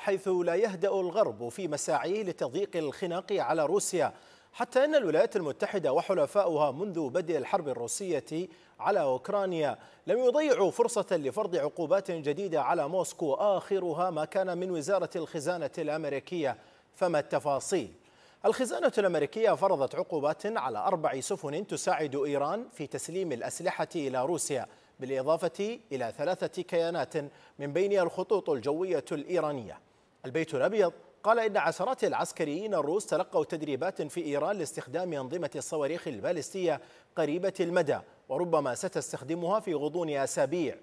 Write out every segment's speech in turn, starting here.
حيث لا يهدأ الغرب في مساعيه لتضييق الخناق على روسيا حتى أن الولايات المتحدة وحلفاؤها منذ بدء الحرب الروسية على أوكرانيا لم يضيعوا فرصة لفرض عقوبات جديدة على موسكو آخرها ما كان من وزارة الخزانة الأمريكية فما التفاصيل؟ الخزانة الأمريكية فرضت عقوبات على أربع سفن تساعد إيران في تسليم الأسلحة إلى روسيا بالإضافة إلى ثلاثة كيانات من بين الخطوط الجوية الإيرانية البيت الأبيض قال إن عشرات العسكريين الروس تلقوا تدريبات في إيران لاستخدام أنظمة الصواريخ البالستية قريبة المدى وربما ستستخدمها في غضون أسابيع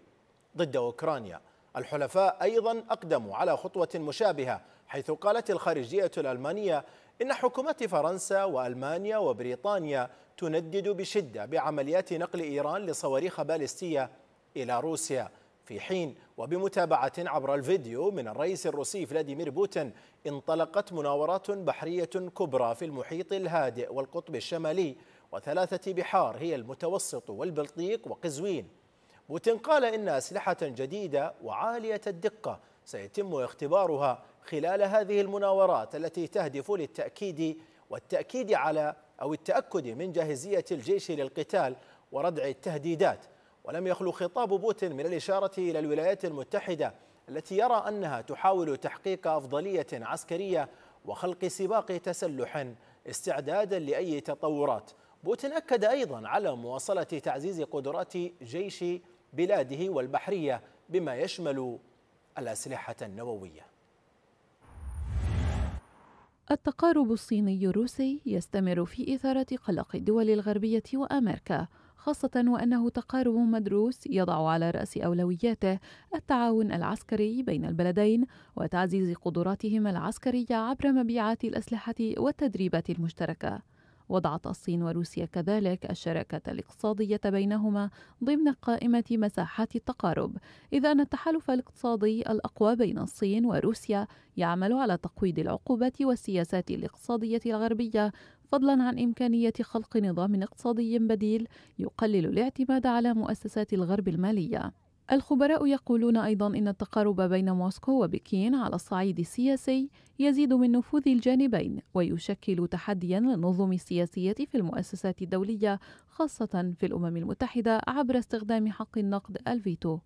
ضد أوكرانيا الحلفاء أيضا أقدموا على خطوة مشابهة حيث قالت الخارجية الألمانية إن حكومات فرنسا وألمانيا وبريطانيا تندد بشدة بعمليات نقل إيران لصواريخ بالستية إلى روسيا في حين وبمتابعة عبر الفيديو من الرئيس الروسي فلاديمير بوتين انطلقت مناورات بحرية كبرى في المحيط الهادئ والقطب الشمالي وثلاثة بحار هي المتوسط والبلطيق وقزوين بوتين قال إن أسلحة جديدة وعالية الدقة سيتم اختبارها خلال هذه المناورات التي تهدف للتأكيد والتأكيد على أو التأكد من جاهزية الجيش للقتال وردع التهديدات ولم يخلو خطاب بوتين من الإشارة إلى الولايات المتحدة التي يرى أنها تحاول تحقيق أفضلية عسكرية وخلق سباق تسلح استعدادا لأي تطورات بوتين أكد أيضا على مواصلة تعزيز قدرات جيش بلاده والبحرية بما يشمل الأسلحة النووية التقارب الصيني الروسي يستمر في إثارة قلق الدول الغربية وأمريكا خاصة وأنه تقارب مدروس يضع على رأس أولوياته التعاون العسكري بين البلدين وتعزيز قدراتهما العسكرية عبر مبيعات الأسلحة والتدريبات المشتركة. وضعت الصين وروسيا كذلك الشراكة الاقتصادية بينهما ضمن قائمة مساحات التقارب، إذ أن التحالف الاقتصادي الأقوى بين الصين وروسيا يعمل على تقويض العقوبات والسياسات الاقتصادية الغربية فضلا عن إمكانية خلق نظام اقتصادي بديل يقلل الاعتماد على مؤسسات الغرب المالية. الخبراء يقولون أيضا إن التقارب بين موسكو وبكين على الصعيد السياسي يزيد من نفوذ الجانبين ويشكل تحديا للنظم السياسية في المؤسسات الدولية خاصة في الأمم المتحدة عبر استخدام حق النقد الفيتو.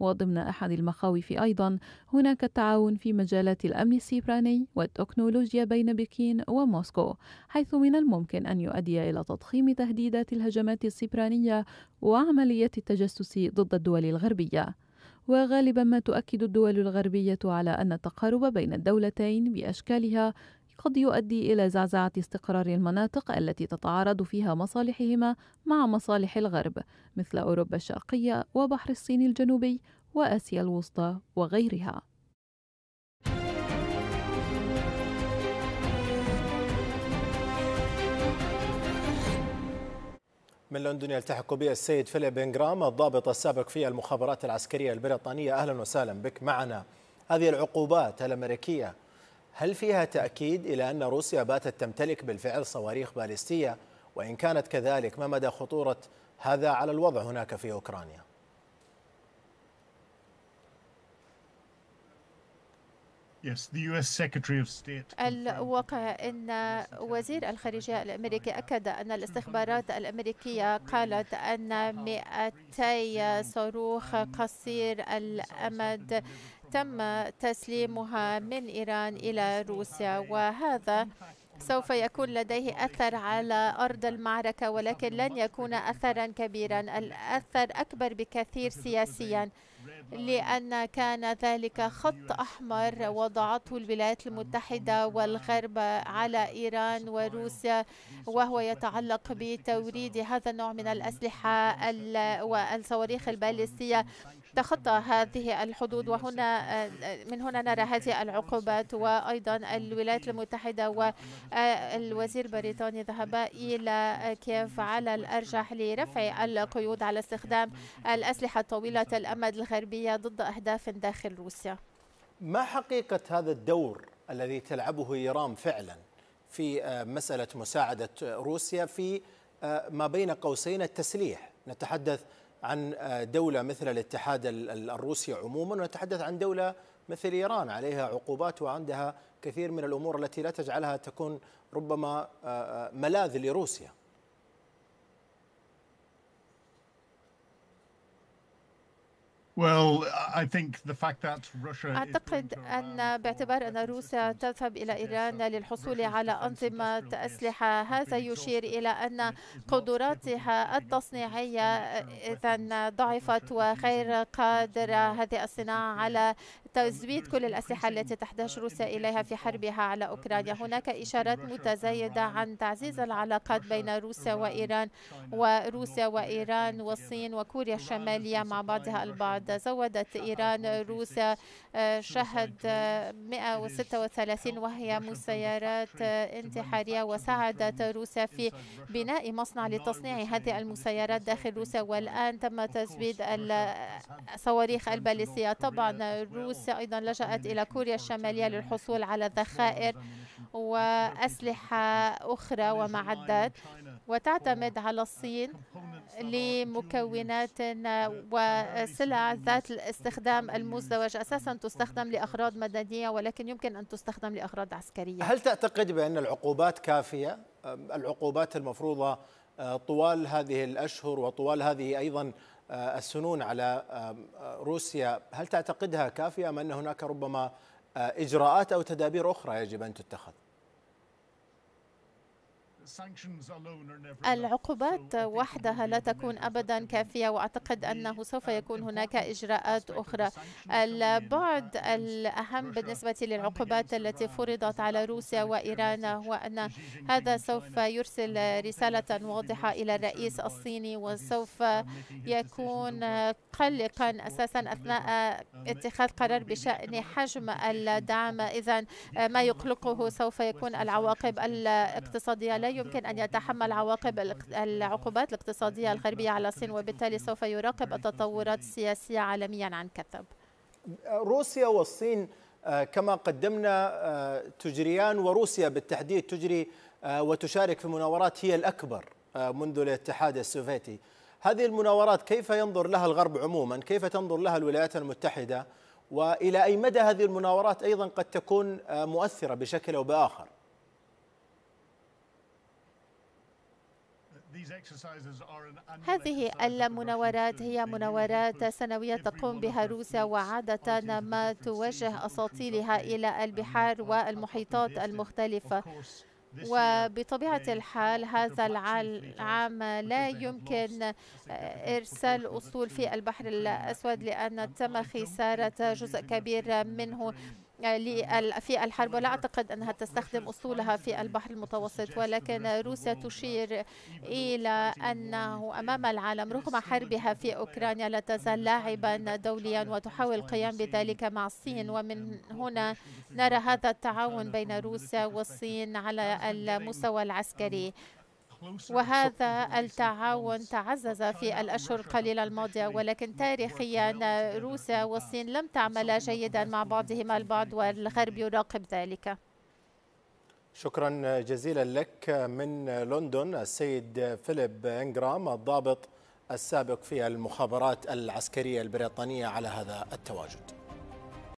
وضمن أحد المخاوف أيضا هناك التعاون في مجالات الأمن السيبراني والتكنولوجيا بين بكين وموسكو حيث من الممكن أن يؤدي إلى تضخيم تهديدات الهجمات السيبرانية وعملية التجسس ضد الدول الغربية وغالبا ما تؤكد الدول الغربية على أن التقارب بين الدولتين بأشكالها قد يؤدي إلى زعزعة استقرار المناطق التي تتعارض فيها مصالحهما مع مصالح الغرب مثل أوروبا الشرقية وبحر الصين الجنوبي وآسيا الوسطى وغيرها من لندن يلتحق بي السيد فيليب انجرام الضابط السابق في المخابرات العسكرية البريطانية أهلا وسهلا بك معنا هذه العقوبات الأمريكية هل فيها تأكيد إلى أن روسيا باتت تمتلك بالفعل صواريخ باليستية وإن كانت كذلك ما مدى خطورة هذا على الوضع هناك في أوكرانيا؟ الواقع أن وزير الخارجية الأمريكي أكد أن الاستخبارات الأمريكية قالت أن 200 صاروخ قصير الأمد تم تسليمها من إيران إلى روسيا وهذا سوف يكون لديه أثر على أرض المعركة ولكن لن يكون أثرا كبيرا الأثر أكبر بكثير سياسيا لأن كان ذلك خط أحمر وضعته الولايات المتحدة والغرب على إيران وروسيا وهو يتعلق بتوريد هذا النوع من الأسلحة والصواريخ البالستية تخطى هذه الحدود وهنا من هنا نرى هذه العقوبات وأيضا الولايات المتحدة والوزير البريطاني ذهبا إلى كيف على الأرجح لرفع القيود على استخدام الأسلحة طويلة الأمد الغربية الغربية ضد أهداف داخل روسيا ما حقيقة هذا الدور الذي تلعبه إيران فعلا في آه، مسألة مساعدة روسيا في آه، ما بين قوسين التسليح نتحدث عن آه، دولة مثل الاتحاد الروسي عموما ونتحدث عن دولة مثل إيران عليها عقوبات وعندها كثير من الأمور التي لا تجعلها تكون ربما ملاذ لروسيا أعتقد أن باعتبار أن روسيا تذهب إلى إيران للحصول على أنظمة أسلحة هذا يشير إلى أن قدراتها التصنيعية إذا ضعفت وغير قادرة هذه الصناعة على um, تزويد كل الأسلحة التي تحتاج uh, روسيا إليها في uh, حربها على أوكرانيا هناك إشارات متزايدة عن تعزيز العلاقات بين روسيا وإيران وروسيا وإيران والصين وكوريا الشمالية مع بعضها البعض قد زودت إيران روسيا آه، شهد 136 وهي مسيرات انتحارية وساعدت روسيا في بناء مصنع لتصنيع هذه المسيرات داخل روسيا والآن تم تزويد الصواريخ البالستية طبعا روسيا أيضا لجأت إلى كوريا الشمالية للحصول على ذخائر وأسلحة أخرى ومعدات وتعتمد على الصين لمكونات وسلع ذات الاستخدام المزدوج أساسا تستخدم لأغراض مدنية ولكن يمكن أن تستخدم لأغراض عسكرية هل تعتقد بأن العقوبات كافية؟ العقوبات المفروضة آه، طوال هذه الأشهر وطوال هذه أيضا آه، السنون على آه، روسيا هل تعتقدها كافية أم أن هناك ربما إجراءات أو تدابير أخرى يجب أن تتخذ؟ العقوبات وحدها لا تكون ابدا كافيه واعتقد انه سوف يكون هناك اجراءات اخرى البعد الاهم بالنسبه للعقوبات التي فرضت على روسيا وايران هو ان هذا سوف يرسل رساله واضحه الى الرئيس الصيني وسوف يكون قلقا اساسا اثناء اتخاذ قرار بشان حجم الدعم اذا ما يقلقه سوف يكون العواقب الاقتصاديه لا يمكن أن يتحمل عواقب العقوبات الاقتصادية الغربية على الصين وبالتالي سوف يراقب التطورات السياسية عالميا عن كثب روسيا والصين آه، كما قدمنا آه، تجريان وروسيا بالتحديد تجري آه، وتشارك في مناورات هي الأكبر منذ الاتحاد السوفيتي هذه المناورات كيف ينظر لها الغرب عموما كيف تنظر لها الولايات المتحدة وإلى أي مدى هذه المناورات أيضا قد تكون مؤثرة بشكل أو بآخر هذه المناورات هي مناورات سنوية تقوم بها روسيا وعادة ما توجه أساطيلها إلى البحار والمحيطات المختلفة وبطبيعة الحال هذا العام لا يمكن إرسال أسطول في البحر الأسود لأن تم خسارة جزء كبير منه يعني آه. في الحرب ولا أعتقد أنها تستخدم أصولها في البحر المتوسط ولكن روسيا تشير إلى أنه أمام العالم رغم حربها في أوكرانيا لا تزال لاعبا دوليا وتحاول القيام بذلك مع الصين ومن هنا نرى هذا التعاون بين روسيا والصين على المستوى العسكري وهذا التعاون تعزز في الأشهر القليلة الماضية ولكن تاريخيا روسيا والصين لم تعملا جيدا مع بعضهما البعض والغرب يراقب ذلك شكرا جزيلا لك من لندن السيد فيليب انجرام الضابط السابق في المخابرات العسكرية البريطانية على هذا التواجد